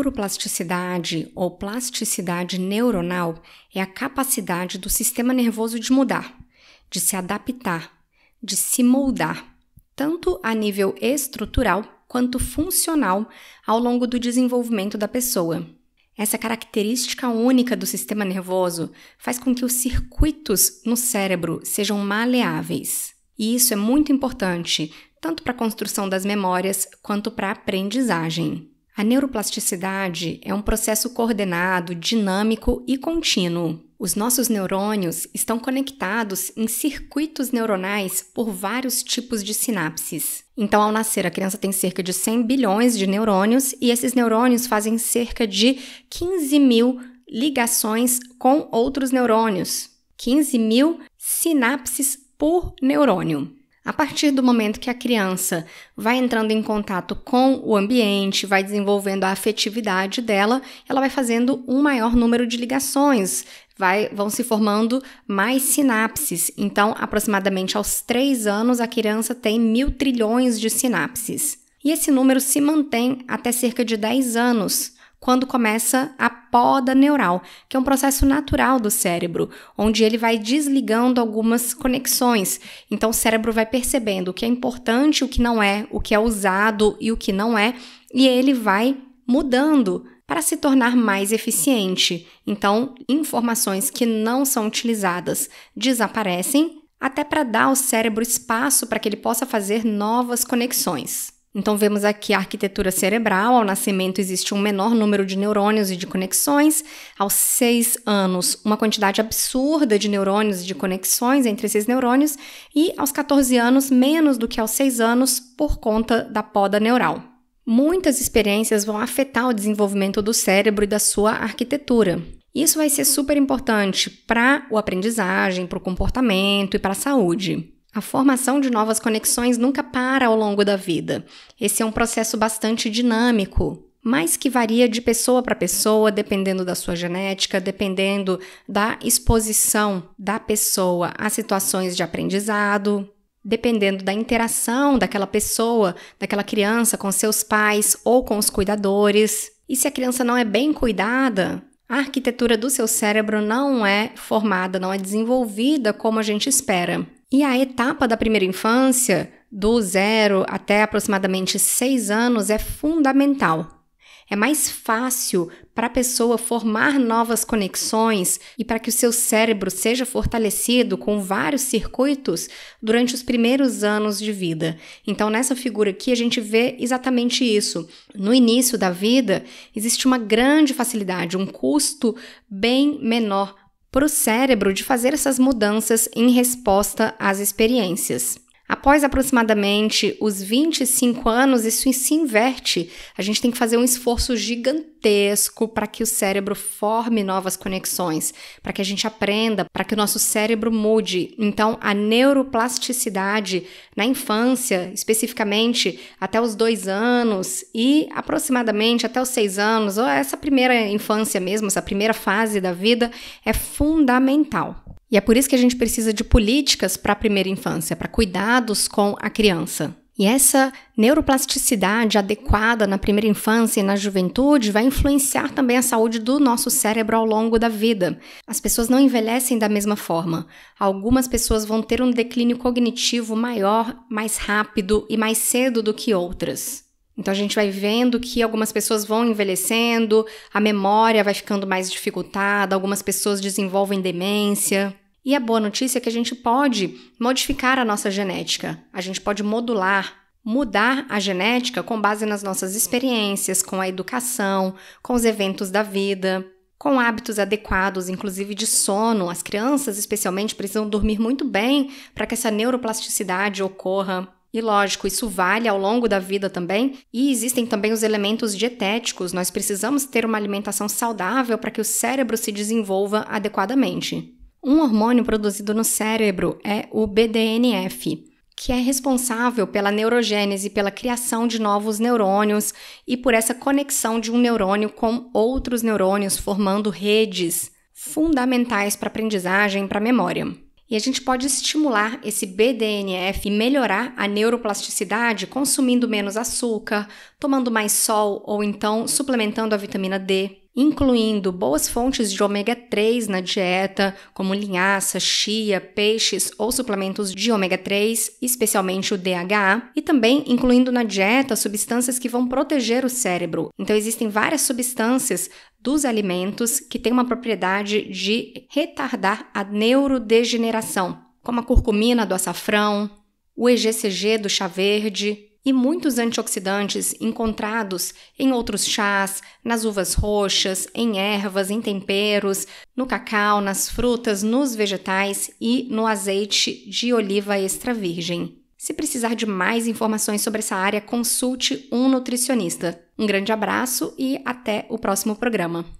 neuroplasticidade ou plasticidade neuronal é a capacidade do sistema nervoso de mudar, de se adaptar, de se moldar, tanto a nível estrutural quanto funcional ao longo do desenvolvimento da pessoa. Essa característica única do sistema nervoso faz com que os circuitos no cérebro sejam maleáveis. E isso é muito importante, tanto para a construção das memórias quanto para a aprendizagem. A neuroplasticidade é um processo coordenado, dinâmico e contínuo. Os nossos neurônios estão conectados em circuitos neuronais por vários tipos de sinapses. Então, ao nascer, a criança tem cerca de 100 bilhões de neurônios e esses neurônios fazem cerca de 15 mil ligações com outros neurônios. 15 mil sinapses por neurônio. A partir do momento que a criança vai entrando em contato com o ambiente, vai desenvolvendo a afetividade dela, ela vai fazendo um maior número de ligações, Vai, vão se formando mais sinapses. Então, aproximadamente aos 3 anos, a criança tem mil trilhões de sinapses. E esse número se mantém até cerca de 10 anos quando começa a poda neural, que é um processo natural do cérebro, onde ele vai desligando algumas conexões. Então, o cérebro vai percebendo o que é importante, o que não é, o que é usado e o que não é, e ele vai mudando para se tornar mais eficiente. Então, informações que não são utilizadas desaparecem, até para dar ao cérebro espaço para que ele possa fazer novas conexões. Então vemos aqui a arquitetura cerebral, ao nascimento existe um menor número de neurônios e de conexões, aos seis anos uma quantidade absurda de neurônios e de conexões entre esses neurônios e aos 14 anos menos do que aos seis anos por conta da poda neural. Muitas experiências vão afetar o desenvolvimento do cérebro e da sua arquitetura. Isso vai ser super importante para a aprendizagem, para o comportamento e para a saúde. A formação de novas conexões nunca para ao longo da vida. Esse é um processo bastante dinâmico, mas que varia de pessoa para pessoa, dependendo da sua genética, dependendo da exposição da pessoa a situações de aprendizado, dependendo da interação daquela pessoa, daquela criança com seus pais ou com os cuidadores. E se a criança não é bem cuidada, a arquitetura do seu cérebro não é formada, não é desenvolvida como a gente espera. E a etapa da primeira infância, do zero até aproximadamente seis anos, é fundamental. É mais fácil para a pessoa formar novas conexões e para que o seu cérebro seja fortalecido com vários circuitos durante os primeiros anos de vida. Então, nessa figura aqui, a gente vê exatamente isso. No início da vida, existe uma grande facilidade, um custo bem menor para o cérebro de fazer essas mudanças em resposta às experiências. Após aproximadamente os 25 anos, isso se inverte. A gente tem que fazer um esforço gigantesco para que o cérebro forme novas conexões, para que a gente aprenda, para que o nosso cérebro mude. Então, a neuroplasticidade na infância, especificamente até os dois anos e aproximadamente até os seis anos, ou essa primeira infância mesmo, essa primeira fase da vida, é fundamental. E é por isso que a gente precisa de políticas para a primeira infância, para cuidados com a criança. E essa neuroplasticidade adequada na primeira infância e na juventude vai influenciar também a saúde do nosso cérebro ao longo da vida. As pessoas não envelhecem da mesma forma. Algumas pessoas vão ter um declínio cognitivo maior, mais rápido e mais cedo do que outras. Então a gente vai vendo que algumas pessoas vão envelhecendo, a memória vai ficando mais dificultada, algumas pessoas desenvolvem demência. E a boa notícia é que a gente pode modificar a nossa genética, a gente pode modular, mudar a genética com base nas nossas experiências, com a educação, com os eventos da vida. Com hábitos adequados, inclusive de sono, as crianças especialmente precisam dormir muito bem para que essa neuroplasticidade ocorra. E lógico, isso vale ao longo da vida também, e existem também os elementos dietéticos. Nós precisamos ter uma alimentação saudável para que o cérebro se desenvolva adequadamente. Um hormônio produzido no cérebro é o BDNF, que é responsável pela neurogênese, pela criação de novos neurônios e por essa conexão de um neurônio com outros neurônios, formando redes fundamentais para a aprendizagem e para a memória. E a gente pode estimular esse BDNF e melhorar a neuroplasticidade consumindo menos açúcar, tomando mais sol ou então suplementando a vitamina D incluindo boas fontes de ômega 3 na dieta, como linhaça, chia, peixes ou suplementos de ômega 3, especialmente o DHA, e também incluindo na dieta substâncias que vão proteger o cérebro. Então existem várias substâncias dos alimentos que têm uma propriedade de retardar a neurodegeneração, como a curcumina do açafrão, o EGCG do chá verde, e muitos antioxidantes encontrados em outros chás, nas uvas roxas, em ervas, em temperos, no cacau, nas frutas, nos vegetais e no azeite de oliva extra virgem. Se precisar de mais informações sobre essa área, consulte um nutricionista. Um grande abraço e até o próximo programa.